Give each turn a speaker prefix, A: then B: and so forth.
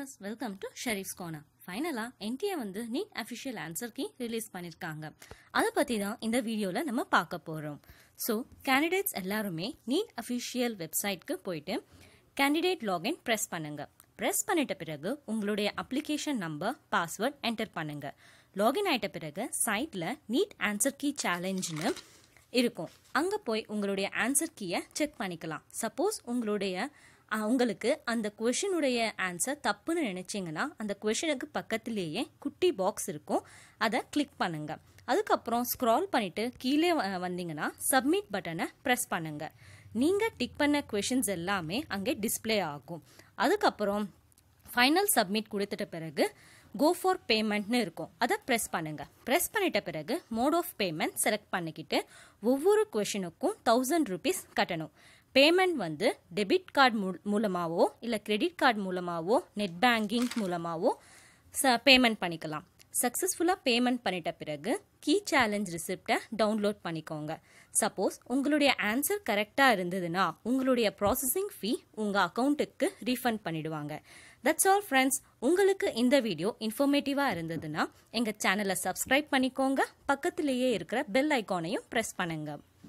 A: viewers welcome to ஷெரீஃப்ஸ் கோனா ஃபைனலா என்டிஏ வந்து NEET official answer key release பண்ணியிருக்காங்க அதை பற்றி தான் இந்த வீடியோவில் நம்ம பார்க்க போகிறோம் ஸோ கேண்டிடேட்ஸ் எல்லாருமே நீட் அஃபிஷியல் வெப்சைட்க்கு போயிட்டு கேண்டிடேட் லாகின் ப்ரெஸ் பண்ணுங்க ப்ரெஸ் பண்ணிட்ட பிறகு உங்களுடைய அப்ளிகேஷன் நம்பர் பாஸ்வேர்ட் என்டர் பண்ணுங்க லாகின் ஆகிட்ட பிறகு சைட்டில் நீட் ஆன்சர் கீ சேலஞ்சுன்னு இருக்கும் அங்கே போய் உங்களுடைய ஆன்சர் கீயை செக் பண்ணிக்கலாம் சப்போஸ் உங்களுடைய அவங்களுக்கு அந்த கொஷினுடைய ஆன்சர் தப்புன்னு நினச்சிங்கன்னா அந்த கொஷினுக்கு பக்கத்திலேயே குட்டி பாக்ஸ் இருக்கும் அதை கிளிக் பண்ணுங்கள் அதுக்கப்புறம் ஸ்க்ரால் பண்ணிவிட்டு கீழே வந்தீங்கன்னா சப்மிட் பட்டனை ப்ரெஸ் பண்ணுங்கள் நீங்கள் டிக் பண்ண கொஷின்ஸ் எல்லாமே அங்கே டிஸ்பிளே ஆகும் அதுக்கப்புறம் ஃபைனல் சப்மிட் கொடுத்துட்ட பிறகு கோ ஃபார் பேமெண்ட்னு இருக்கும் அதை ப்ரெஸ் பண்ணுங்கள் ப்ரெஸ் பண்ணிட்ட பிறகு மோட் ஆஃப் பேமெண்ட் செலக்ட் பண்ணிக்கிட்டு ஒவ்வொரு கொஷினுக்கும் தௌசண்ட் ருபீஸ் கட்டணும் பேமெண்ட் வந்து டெபிட் கார்டு மூ மூலமாகவோ இல்லை கிரெடிட் கார்டு மூலமாகவோ நெட் பேங்கிங் மூலமாகவோ ச பேமெண்ட் பண்ணிக்கலாம் சக்ஸஸ்ஃபுல்லாக பேமெண்ட் பண்ணிட்ட பிறகு கீ சேலஞ்ச் ரிசிப்டை டவுன்லோட் பண்ணிக்கோங்க சப்போஸ் உங்களுடைய ஆன்சர் கரெக்டாக இருந்ததுன்னா உங்களுடைய ப்ராசஸிங் ஃபீ உங்கள் அக்கௌண்ட்டுக்கு ரீஃபண்ட் பண்ணிடுவாங்க தட்ஸ் ஆல் ஃப்ரெண்ட்ஸ் உங்களுக்கு இந்த வீடியோ இன்ஃபர்மேட்டிவாக இருந்ததுன்னா எங்கள் சேனலை சப்ஸ்கிரைப் பண்ணிக்கோங்க பக்கத்திலேயே இருக்கிற பெல் ஐக்கானையும் ப்ரெஸ் பண்ணுங்கள்